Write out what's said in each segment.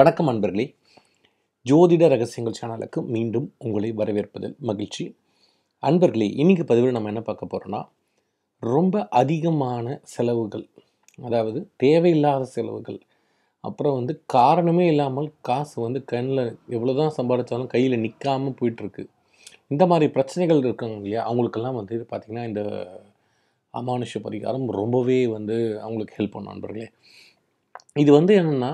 வணக்கம் அன்பர்களே ஜோதிட ரகசியங்கள் சேனலுக்கு மீண்டும் உங்களை வரவேற்பதில் மகிழ்ச்சி அன்பர்களே இன்றைக்கி பதிவில் நம்ம என்ன பார்க்க போகிறோன்னா ரொம்ப அதிகமான செலவுகள் அதாவது தேவையில்லாத செலவுகள் அப்புறம் வந்து காரணமே இல்லாமல் காசு வந்து கண்ணில் எவ்வளோ தான் சம்பாதிச்சாலும் கையில் நிற்காமல் போயிட்டுருக்கு இந்த மாதிரி பிரச்சனைகள் இருக்காங்க இல்லையா அவங்களுக்கெல்லாம் வந்து பார்த்திங்கன்னா இந்த அமானுஷ பரிகாரம் ரொம்பவே வந்து அவங்களுக்கு ஹெல்ப் பண்ணும் நண்பர்களே இது வந்து என்னென்னா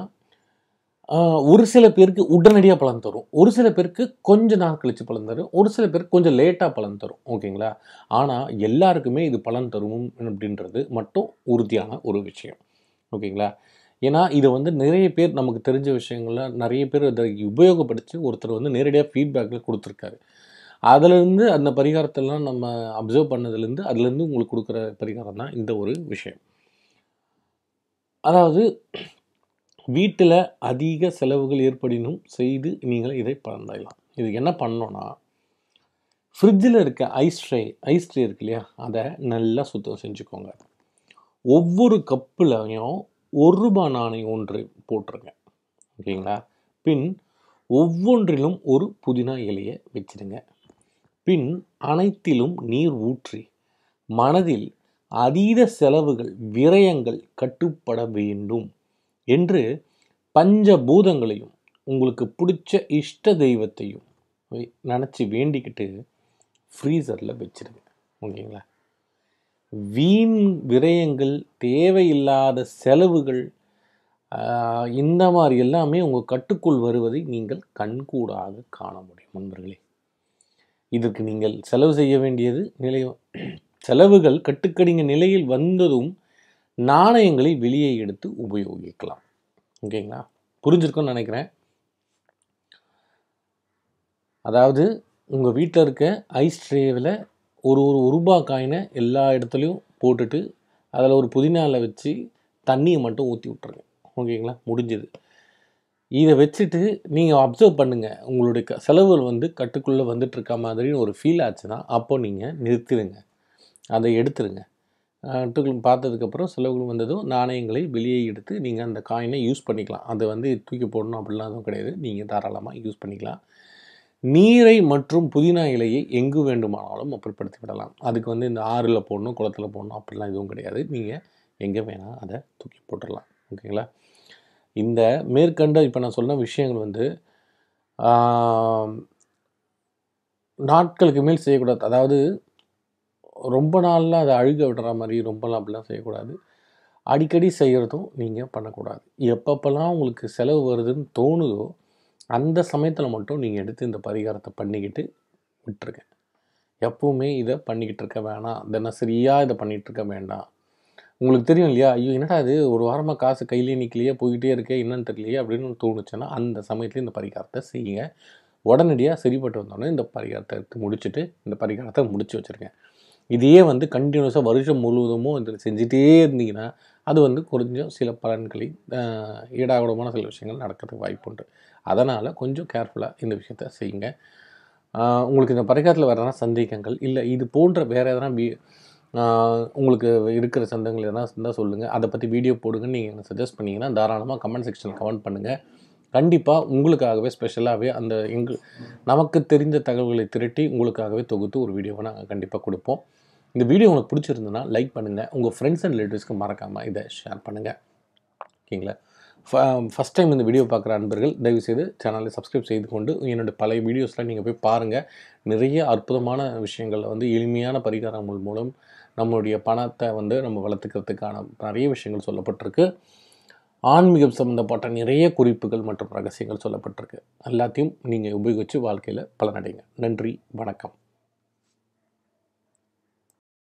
ஒரு சில பேருக்கு உடனடியாக பலன் தரும் ஒரு சில பேருக்கு கொஞ்சம் நாள் கழித்து பலன் தரும் ஒரு சில பேருக்கு கொஞ்சம் லேட்டாக பலன் தரும் ஓகேங்களா ஆனால் எல்லாருக்குமே இது பலன் தரும் அப்படின்றது மட்டும் உறுதியான ஒரு விஷயம் ஓகேங்களா ஏன்னா இதை வந்து நிறைய பேர் நமக்கு தெரிஞ்ச விஷயங்கள்ல நிறைய பேர் அதை உபயோகப்படுத்தி ஒருத்தர் வந்து நேரடியாக ஃபீட்பேக்கில் கொடுத்துருக்காரு அதுலேருந்து அந்த பரிகாரத்தெல்லாம் நம்ம அப்சர்வ் பண்ணதுலேருந்து அதுலேருந்து உங்களுக்கு கொடுக்குற பரிகாரம் தான் இந்த ஒரு விஷயம் அதாவது வீட்டில் அதிக செலவுகள் ஏற்படினும் செய்து நீங்கள் இதை பந்தாயலாம் இது என்ன பண்ணோன்னா ஃப்ரிட்ஜில் இருக்க ஐஸ் ட்ரே ஐஸ் ட்ரே இருக்கு இல்லையா அதை நல்லா சுத்தம் செஞ்சுக்கோங்க ஒவ்வொரு கப்புலையும் ஒரு ரூபா நாணயம் ஒன்று போட்டுருங்க ஓகேங்களா பின் ஒவ்வொன்றிலும் ஒரு புதினா இலையை வச்சிடுங்க பின் அனைத்திலும் நீர் ஊற்றி மனதில் அதீத செலவுகள் விரயங்கள் கட்டுப்பட வேண்டும் என்று பஞ்சபூதங்களையும் உங்களுக்கு பிடிச்ச இஷ்ட தெய்வத்தையும் நினச்சி வேண்டிக்கிட்டு ஃப்ரீசரில் வச்சுருங்க ஓகேங்களா வீண் விரயங்கள் தேவையில்லாத செலவுகள் இந்த மாதிரி எல்லாமே உங்கள் கட்டுக்குள் வருவதை நீங்கள் கண்கூடாக காண முடியும் நண்பர்களே இதற்கு நீங்கள் செலவு செய்ய வேண்டியது நிலை செலவுகள் கட்டுக்கடிங்க நிலையில் வந்ததும் நாணயங்களை வெளியே எடுத்து உபயோகிக்கலாம் ஓகேங்களா புரிஞ்சிருக்குன்னு நினைக்கிறேன் அதாவது உங்கள் வீட்டில் இருக்க ஐஸ் ட்ரேவில் ஒரு ஒரு ரூபா காயினை எல்லா இடத்துலையும் போட்டுட்டு அதில் ஒரு புதினாவில் வச்சு தண்ணியை மட்டும் ஊற்றி விட்ருங்க ஓகேங்களா முடிஞ்சது இதை வச்சுட்டு நீங்கள் அப்சர்வ் பண்ணுங்கள் உங்களுடைய க செலவுகள் வந்து கட்டுக்குள்ளே வந்துட்டுருக்க மாதிரின்னு ஒரு ஃபீல் ஆச்சுன்னா அப்போ நீங்கள் நிறுத்திடுங்க அதை எடுத்துருங்க நட்டுகளும் பார்த்ததுக்கப்புறம் செலவுகளும் வந்ததும் நாணயங்களை வெளியே எடுத்து நீங்கள் அந்த காயினை யூஸ் பண்ணிக்கலாம் அதை வந்து தூக்கி போடணும் அப்படிலாம் எதுவும் கிடையாது நீங்கள் தாராளமாக யூஸ் பண்ணிக்கலாம் நீரை மற்றும் புதினா இலையை எங்கு வேண்டுமானாலும் அப்படிப்படுத்தி விடலாம் அதுக்கு வந்து இந்த ஆறில் போடணும் குளத்தில் போடணும் அப்படிலாம் எதுவும் கிடையாது நீங்கள் எங்கே வேணால் அதை தூக்கி போட்டுடலாம் ஓகேங்களா இந்த மேற்கண்ட இப்போ நான் சொன்ன விஷயங்கள் வந்து நாட்களுக்கு மேல் செய்யக்கூடாது அதாவது ரொம்ப நாளில் அதை அழுக விடுற மாதிரி ரொம்பலாம் அப்படிலாம் செய்யக்கூடாது அடிக்கடி செய்கிறதும் நீங்கள் பண்ணக்கூடாது எப்பப்பெல்லாம் உங்களுக்கு செலவு வருதுன்னு தோணுதோ அந்த சமயத்தில் மட்டும் நீங்கள் எடுத்து இந்த பரிகாரத்தை பண்ணிக்கிட்டு விட்டுருங்க எப்போவுமே இதை பண்ணிக்கிட்டு இருக்க வேணாம் தினசரியாக இதை பண்ணிகிட்டு இருக்க வேண்டாம் உங்களுக்கு தெரியும் இல்லையா ஐயோ என்னடா அது ஒரு வாரமாக காசு கையிலே நிற்கலையே போய்கிட்டே இருக்கே என்னென்னு தெரியலையே அப்படின்னு தோணுச்சுன்னா அந்த சமயத்துலேயும் இந்த பரிகாரத்தை செய்யுங்க உடனடியாக சரிப்பட்டு வந்தோடனே இந்த பரிகாரத்தை எடுத்து முடிச்சுட்டு இந்த பரிகாரத்தை முடித்து வச்சுருக்கேன் இதையே வந்து கண்டினியூஸாக வருஷம் முழுவதுமும் இதில் செஞ்சுட்டே இருந்தீங்கன்னா அது வந்து கொஞ்சம் சில பலன்களை ஈடாகூடமான சில விஷயங்கள் நடக்கிறதுக்கு வாய்ப்பு உண்டு அதனால் கொஞ்சம் கேர்ஃபுல்லாக இந்த விஷயத்த செய்யுங்க உங்களுக்கு இந்த பரிகாரத்தில் வேறு எதனா சந்தேகங்கள் இல்லை இது போன்ற வேறு எதனா வீ உங்களுக்கு இருக்கிற சந்தங்கள் எதனா இருந்தால் சொல்லுங்கள் அதை பற்றி வீடியோ போடுங்கன்னு நீங்கள் சஜஸ்ட் பண்ணிங்கன்னா தாராளமாக கமெண்ட் செக்ஷனில் கமெண்ட் பண்ணுங்கள் கண்டிப்பாக உங்களுக்காகவே ஸ்பெஷலாகவே அந்த எங்கு நமக்கு தெரிந்த தகவல்களை திரட்டி உங்களுக்காகவே தொகுத்து ஒரு வீடியோவை நாங்கள் கண்டிப்பாக கொடுப்போம் இந்த வீடியோ உங்களுக்கு பிடிச்சிருந்ததுன்னா லைக் பண்ணுங்கள் உங்கள் ஃப்ரெண்ட்ஸ் அண்ட் ரிலேட்டிவ்ஸ்க்கு மறக்காமல் இதை ஷேர் பண்ணுங்கள் ஓகேங்களா ஃபஸ்ட் டைம் இந்த வீடியோ பார்க்குற அன்பர்கள் தயவுசெய்து சேனலை சப்ஸ்கிரைப் செய்து கொண்டு என்னோடய பழைய வீடியோஸ்லாம் நீங்கள் போய் பாருங்கள் நிறைய அற்புதமான விஷயங்கள் வந்து எளிமையான பரிகாரங்கள் மூலம் நம்மளுடைய பணத்தை வந்து நம்ம வளர்த்துக்கிறதுக்கான நிறைய விஷயங்கள் சொல்லப்பட்டிருக்கு ஆன்மீகம் சம்மந்தப்பட்ட நிறைய குறிப்புகள் மற்றும் ரகசியங்கள் சொல்லப்பட்டிருக்கு எல்லாத்தையும் நீங்கள் உபயோகித்து வாழ்க்கையில் பலனடைங்க நன்றி வணக்கம்